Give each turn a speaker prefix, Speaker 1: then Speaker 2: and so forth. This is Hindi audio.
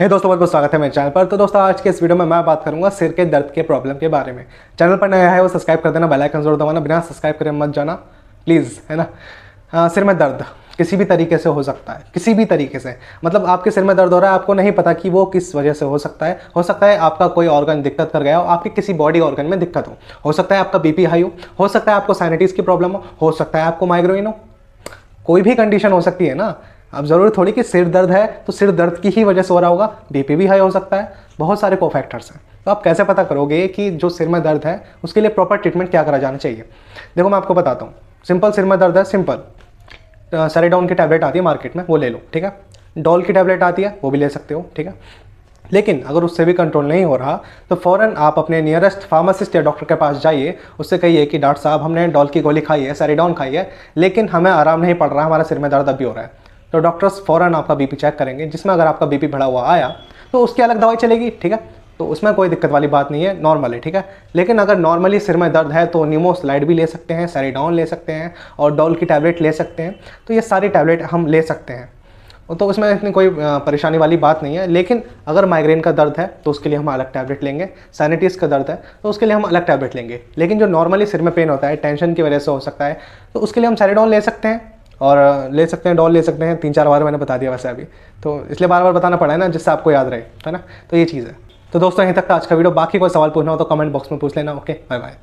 Speaker 1: हे hey दोस्तों बहुत बहुत स्वागत है मेरे चैनल पर तो दोस्तों आज के इस वीडियो में मैं बात करूंगा सिर के दर्द के प्रॉब्लम के बारे में चैनल पर नया है वो सब्सक्राइब कर देना बेल आइकन जरूर दबाना बिना सब्सक्राइब करे मत जाना प्लीज़ है ना आ, हाँ, सिर में दर्द किसी भी तरीके से हो सकता है किसी भी तरीके से मतलब आपके सिर में दर्द हो रहा है आपको नहीं पता कि वो किस वजह से हो सकता है हो सकता है आपका कोई ऑर्गन दिक्कत कर गया हो आपके किसी बॉडी ऑर्गन में दिक्कत हो हो सकता है आपका बीपी हाई हो हो सकता है आपको साइनिटीज़ की प्रॉब्लम हो हो सकता है आपको माइग्रेन हो कोई भी कंडीशन हो सकती है ना अब ज़रूरी थोड़ी कि सिर दर्द है तो सिर दर्द की ही वजह से हो रहा होगा बीपी भी हाई हो सकता है बहुत सारे कोफैक्टर्स हैं तो आप कैसे पता करोगे कि जो सिर में दर्द है उसके लिए प्रॉपर ट्रीटमेंट क्या करा जाना चाहिए देखो मैं आपको बताता हूँ सिंपल सिर में दर्द है सिंपल सरेडाउन की टैबलेट आती है मार्केट में वो ले लो ठीक है डॉल की टैबलेट आती है वो भी ले सकते हो ठीक है लेकिन अगर उससे भी कंट्रोल नहीं हो रहा तो फ़ौरन आप अपने नियरेस्ट फार्मासिस्ट या डॉक्टर के पास जाइए उससे कहिए कि डॉक्टर साहब हमने डॉल की गोली खाई है सरेडाउन खाई है लेकिन हमें आराम नहीं पड़ रहा हमारा सिर में दर्द अभी हो रहा है तो डॉक्टर्स फ़ौरन आपका बीपी चेक करेंगे जिसमें अगर आपका बीपी बढ़ा हुआ आया तो उसकी अलग दवाई चलेगी ठीक है तो उसमें कोई दिक्कत वाली बात नहीं है नॉर्मल है ठीक है लेकिन अगर नॉर्मली सिर में दर्द है तो न्यूमोस्लाइड भी ले सकते हैं सैरीडाउन ले सकते हैं और डॉल की टैबलेट ले सकते हैं तो ये सारी टैबलेट हम ले सकते हैं तो उसमें इतनी कोई परेशानी वाली बात नहीं है लेकिन अगर माइग्रेन का दर्द है तो उसके लिए हम अलग टैबलेट लेंगे सैनिटीज़ का दर्द है तो उसके लिए हम अलग टैबलेट लेंगे लेकिन जो नॉर्मली सिर में पेन होता है टेंशन की वजह से हो सकता है तो उसके लिए हम सैरीडाउन ले सकते हैं और ले सकते हैं डॉल ले सकते हैं तीन चार बार मैंने बता दिया वैसे अभी तो इसलिए बार बार बताना पड़ा है ना जिससे आपको याद रहे है ना तो ये चीज़ है तो दोस्तों यहीं तक का आज का वीडियो बाकी कोई सवाल पूछना हो तो कमेंट बॉक्स में पूछ लेना ओके बाय बाय